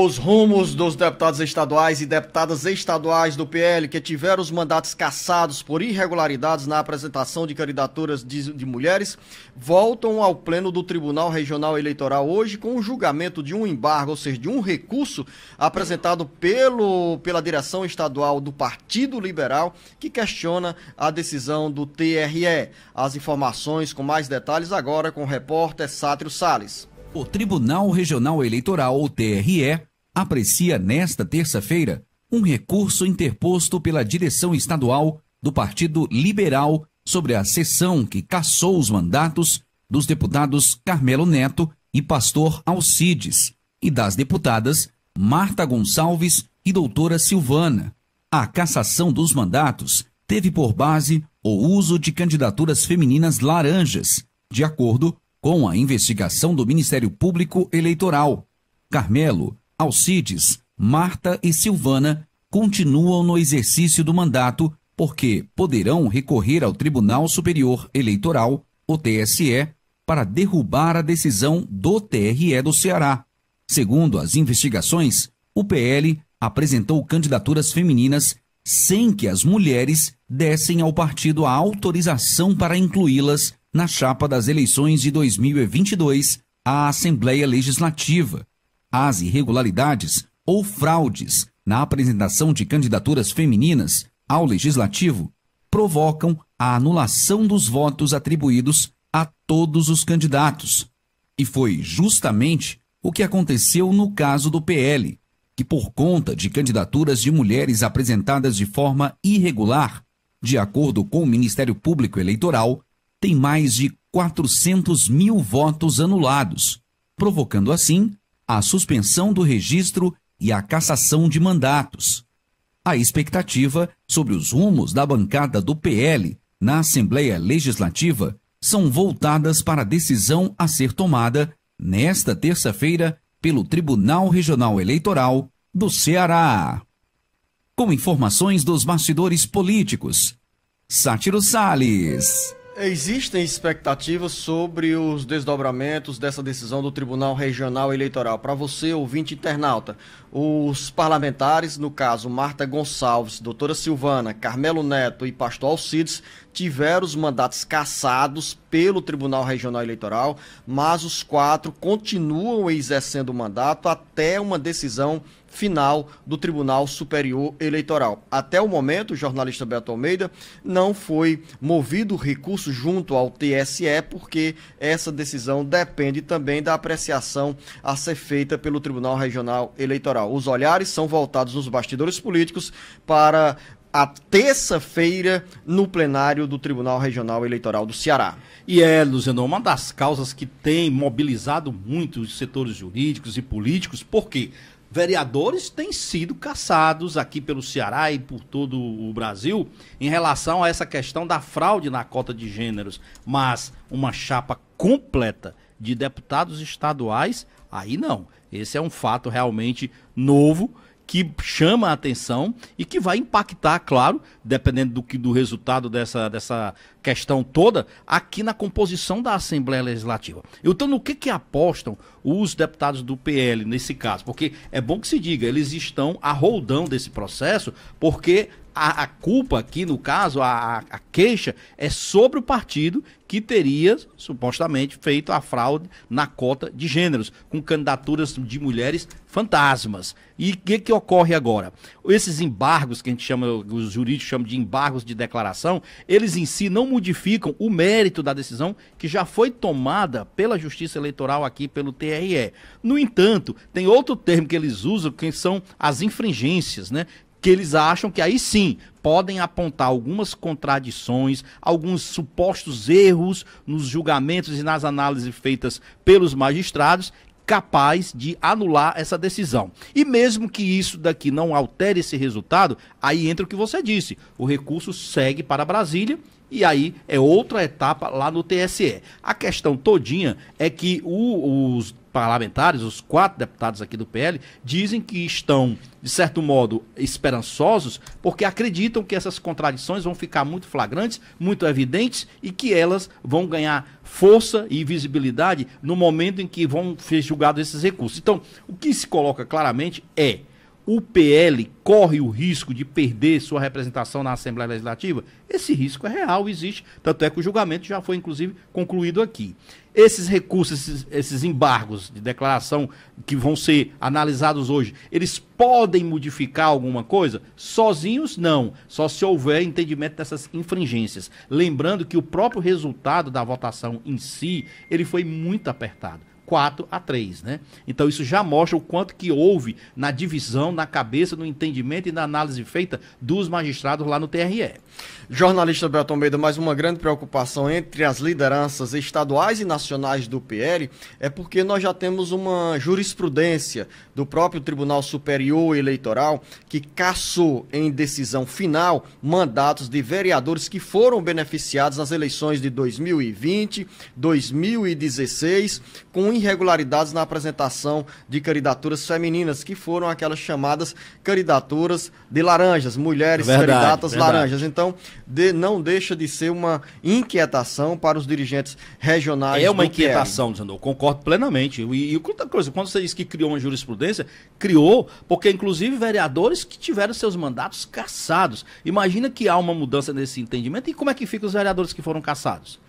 os rumos dos deputados estaduais e deputadas estaduais do PL que tiveram os mandatos cassados por irregularidades na apresentação de candidaturas de, de, mulheres voltam ao Pleno do Tribunal Regional Eleitoral hoje com o julgamento de um embargo, ou seja, de um recurso apresentado pelo, pela direção estadual do Partido Liberal que questiona a decisão do TRE. As informações com mais detalhes agora com o repórter Sátrio Salles. O Tribunal Regional Eleitoral, o TRE, aprecia nesta terça-feira um recurso interposto pela direção estadual do Partido Liberal sobre a sessão que cassou os mandatos dos deputados Carmelo Neto e Pastor Alcides e das deputadas Marta Gonçalves e Doutora Silvana. A cassação dos mandatos teve por base o uso de candidaturas femininas laranjas, de acordo com a investigação do Ministério Público Eleitoral. Carmelo, Alcides, Marta e Silvana continuam no exercício do mandato porque poderão recorrer ao Tribunal Superior Eleitoral, o TSE, para derrubar a decisão do TRE do Ceará. Segundo as investigações, o PL apresentou candidaturas femininas sem que as mulheres dessem ao partido a autorização para incluí-las na chapa das eleições de 2022 à Assembleia Legislativa. As irregularidades ou fraudes na apresentação de candidaturas femininas ao legislativo provocam a anulação dos votos atribuídos a todos os candidatos. E foi justamente o que aconteceu no caso do PL, que, por conta de candidaturas de mulheres apresentadas de forma irregular, de acordo com o Ministério Público Eleitoral, tem mais de 400 mil votos anulados, provocando assim a suspensão do registro e a cassação de mandatos. A expectativa sobre os rumos da bancada do PL na Assembleia Legislativa são voltadas para a decisão a ser tomada nesta terça-feira pelo Tribunal Regional Eleitoral do Ceará. Com informações dos bastidores políticos, Sátiro Salles. Existem expectativas sobre os desdobramentos dessa decisão do Tribunal Regional Eleitoral. Para você, ouvinte internauta, os parlamentares, no caso Marta Gonçalves, doutora Silvana, Carmelo Neto e Pastor Alcides, tiveram os mandatos cassados pelo Tribunal Regional Eleitoral, mas os quatro continuam exercendo o mandato até uma decisão final do Tribunal Superior Eleitoral. Até o momento, o jornalista Beto Almeida não foi movido recurso junto ao TSE, porque essa decisão depende também da apreciação a ser feita pelo Tribunal Regional Eleitoral. Os olhares são voltados nos bastidores políticos para a terça-feira no plenário do Tribunal Regional Eleitoral do Ceará. E é, Luziano, uma das causas que tem mobilizado muito os setores jurídicos e políticos, porque vereadores têm sido caçados aqui pelo Ceará e por todo o Brasil em relação a essa questão da fraude na cota de gêneros. Mas uma chapa completa de deputados estaduais, aí não. Esse é um fato realmente novo que chama a atenção e que vai impactar, claro, dependendo do, que, do resultado dessa, dessa questão toda, aqui na composição da Assembleia Legislativa. Então, no que, que apostam os deputados do PL nesse caso? Porque é bom que se diga, eles estão a roldão desse processo, porque a, a, culpa aqui, no caso, a, a, queixa é sobre o partido que teria supostamente feito a fraude na cota de gêneros, com candidaturas de mulheres fantasmas. E o que, que ocorre agora? Esses embargos, que a gente chama, os jurídicos chamam de embargos de declaração, eles em si não modificam o mérito da decisão que já foi tomada pela Justiça Eleitoral aqui pelo TRE. No entanto, tem outro termo que eles usam, que são as infringências, né? que eles acham que aí sim podem apontar algumas contradições, alguns supostos erros nos julgamentos e nas análises feitas pelos magistrados capaz de anular essa decisão. E mesmo que isso daqui não altere esse resultado, aí entra o que você disse. O recurso segue para Brasília e aí é outra etapa lá no TSE. A questão todinha é que o, os parlamentares, os quatro deputados aqui do PL, dizem que estão, de certo modo, esperançosos, porque acreditam que essas contradições vão ficar muito flagrantes, muito evidentes e que elas vão ganhar força e visibilidade no momento em que vão ser julgados esses recursos. Então, o que se coloca claramente é o PL corre o risco de perder sua representação na Assembleia Legislativa? Esse risco é real, existe, tanto é que o julgamento já foi, inclusive, concluído aqui. Esses recursos, esses, esses embargos de declaração que vão ser analisados hoje, eles podem modificar alguma coisa? Sozinhos, não, só se houver entendimento dessas infringências. Lembrando que o próprio resultado da votação em si, ele foi muito apertado. 4 a 3, né? Então isso já mostra o quanto que houve na divisão, na cabeça, no entendimento e na análise feita dos magistrados lá no TRE. Jornalista Beto Almeida, mais uma grande preocupação entre as lideranças estaduais e nacionais do PL é porque nós já temos uma jurisprudência do próprio Tribunal Superior Eleitoral que caçou em decisão final mandatos de vereadores que foram beneficiados nas eleições de 2020, 2016, com irregularidades na apresentação de candidaturas femininas, que foram aquelas chamadas candidaturas de laranjas, mulheres verdade, candidatas verdade. laranjas. Então, de, não deixa de ser uma inquietação para os dirigentes regionais. É uma inquietação, Zandor, concordo plenamente. E, e outra coisa, quando você diz que criou uma jurisprudência, criou, porque inclusive vereadores que tiveram seus mandatos cassados. Imagina que há uma mudança nesse entendimento e como é que ficam os vereadores que foram cassados?